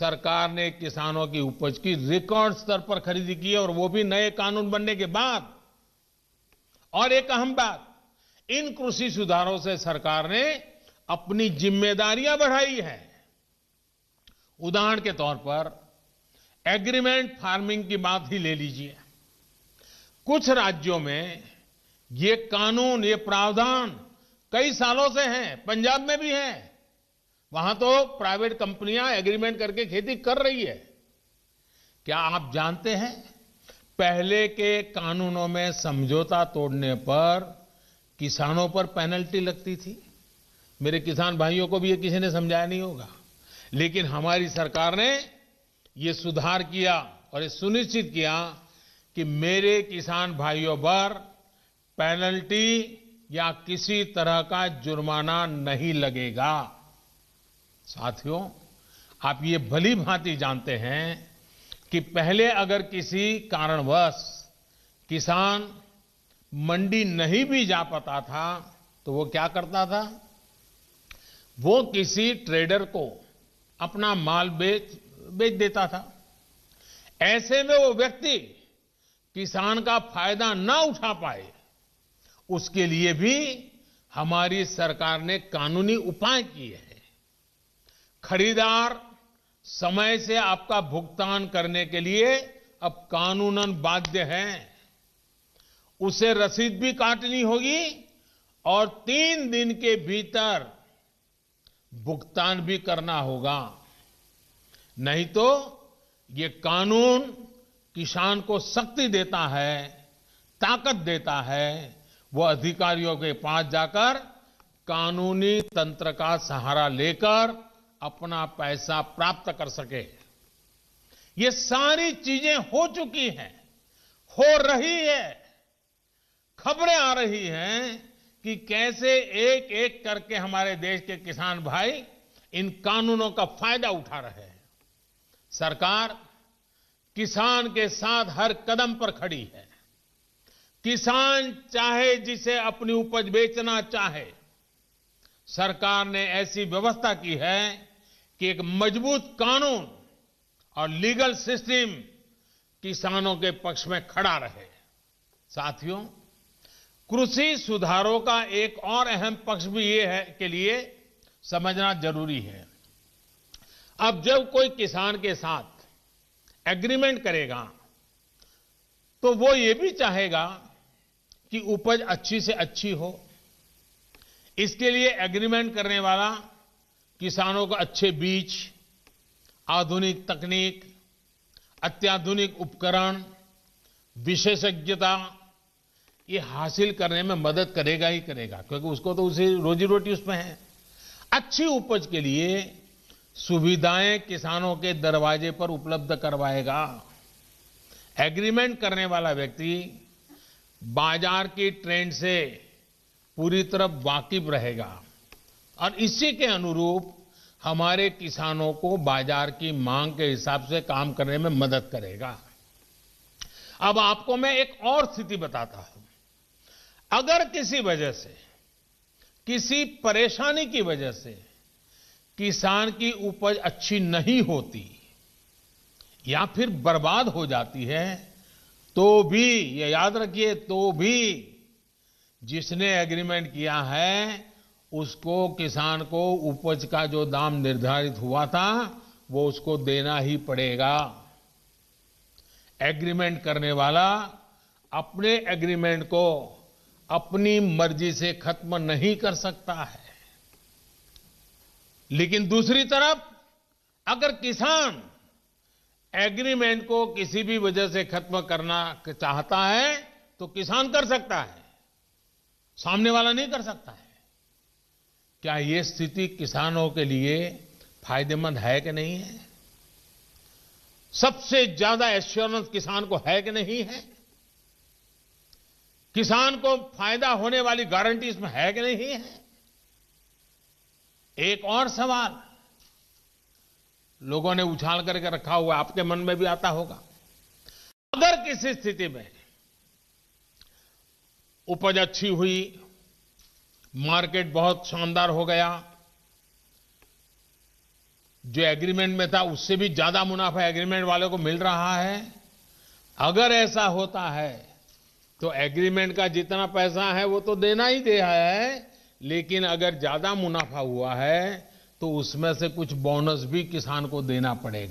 सरकार ने किसानों की उपज की रिकॉर्ड स्तर पर खरीदी की और वो भी नए कानून बनने के बाद और एक अहम बात इन कृषि सुधारों से सरकार ने अपनी जिम्मेदारियां बढ़ाई है उदाहरण के तौर पर एग्रीमेंट फार्मिंग की बात ही ले लीजिए कुछ राज्यों में ये कानून ये प्रावधान कई सालों से हैं पंजाब में भी है वहां तो प्राइवेट कंपनियां एग्रीमेंट करके खेती कर रही है क्या आप जानते हैं पहले के कानूनों में समझौता तोड़ने पर किसानों पर पेनल्टी लगती थी मेरे किसान भाइयों को भी ये किसी ने समझाया नहीं होगा लेकिन हमारी सरकार ने ये सुधार किया और ये सुनिश्चित किया कि मेरे किसान भाइयों पर पेनल्टी या किसी तरह का जुर्माना नहीं लगेगा साथियों आप ये भली भांति जानते हैं कि पहले अगर किसी कारणवश किसान मंडी नहीं भी जा पाता था तो वो क्या करता था वो किसी ट्रेडर को अपना माल बेच बेच देता था ऐसे में वो व्यक्ति किसान का फायदा ना उठा पाए उसके लिए भी हमारी सरकार ने कानूनी उपाय किए हैं खरीदार समय से आपका भुगतान करने के लिए अब कानूनन बाध्य है उसे रसीद भी काटनी होगी और तीन दिन के भीतर भुगतान भी करना होगा नहीं तो ये कानून किसान को शक्ति देता है ताकत देता है वो अधिकारियों के पास जाकर कानूनी तंत्र का सहारा लेकर अपना पैसा प्राप्त कर सके ये सारी चीजें हो चुकी हैं हो रही है खबरें आ रही हैं कि कैसे एक एक करके हमारे देश के किसान भाई इन कानूनों का फायदा उठा रहे हैं सरकार किसान के साथ हर कदम पर खड़ी है किसान चाहे जिसे अपनी उपज बेचना चाहे सरकार ने ऐसी व्यवस्था की है कि एक मजबूत कानून और लीगल सिस्टम किसानों के पक्ष में खड़ा रहे साथियों कृषि सुधारों का एक और अहम पक्ष भी ये है के लिए समझना जरूरी है अब जब कोई किसान के साथ एग्रीमेंट करेगा तो वो ये भी चाहेगा कि उपज अच्छी से अच्छी हो इसके लिए एग्रीमेंट करने वाला किसानों को अच्छे बीज आधुनिक तकनीक अत्याधुनिक उपकरण विशेषज्ञता ये हासिल करने में मदद करेगा ही करेगा क्योंकि उसको तो उसे रोजी रोटी उसमें है अच्छी उपज के लिए सुविधाएं किसानों के दरवाजे पर उपलब्ध करवाएगा एग्रीमेंट करने वाला व्यक्ति बाजार की ट्रेंड से पूरी तरह वाकिफ रहेगा और इसी के अनुरूप हमारे किसानों को बाजार की मांग के हिसाब से काम करने में मदद करेगा अब आपको मैं एक और स्थिति बताता हूं अगर किसी वजह से किसी परेशानी की वजह से किसान की उपज अच्छी नहीं होती या फिर बर्बाद हो जाती है तो भी ये याद रखिए तो भी जिसने एग्रीमेंट किया है उसको किसान को उपज का जो दाम निर्धारित हुआ था वो उसको देना ही पड़ेगा एग्रीमेंट करने वाला अपने एग्रीमेंट को अपनी मर्जी से खत्म नहीं कर सकता है लेकिन दूसरी तरफ अगर किसान एग्रीमेंट को किसी भी वजह से खत्म करना चाहता है तो किसान कर सकता है सामने वाला नहीं कर सकता है क्या ये स्थिति किसानों के लिए फायदेमंद है कि नहीं है सबसे ज्यादा एश्योरेंस किसान को है कि नहीं है किसान को फायदा होने वाली गारंटी इसमें है कि नहीं है एक और सवाल लोगों ने उछाल करके रखा हुआ आपके मन में भी आता होगा अगर किसी स्थिति में उपज अच्छी हुई मार्केट बहुत शानदार हो गया जो एग्रीमेंट में था उससे भी ज्यादा मुनाफा एग्रीमेंट वाले को मिल रहा है अगर ऐसा होता है तो एग्रीमेंट का जितना पैसा है वो तो देना ही दे है लेकिन अगर ज्यादा मुनाफा हुआ है तो उसमें से कुछ बोनस भी किसान को देना पड़ेगा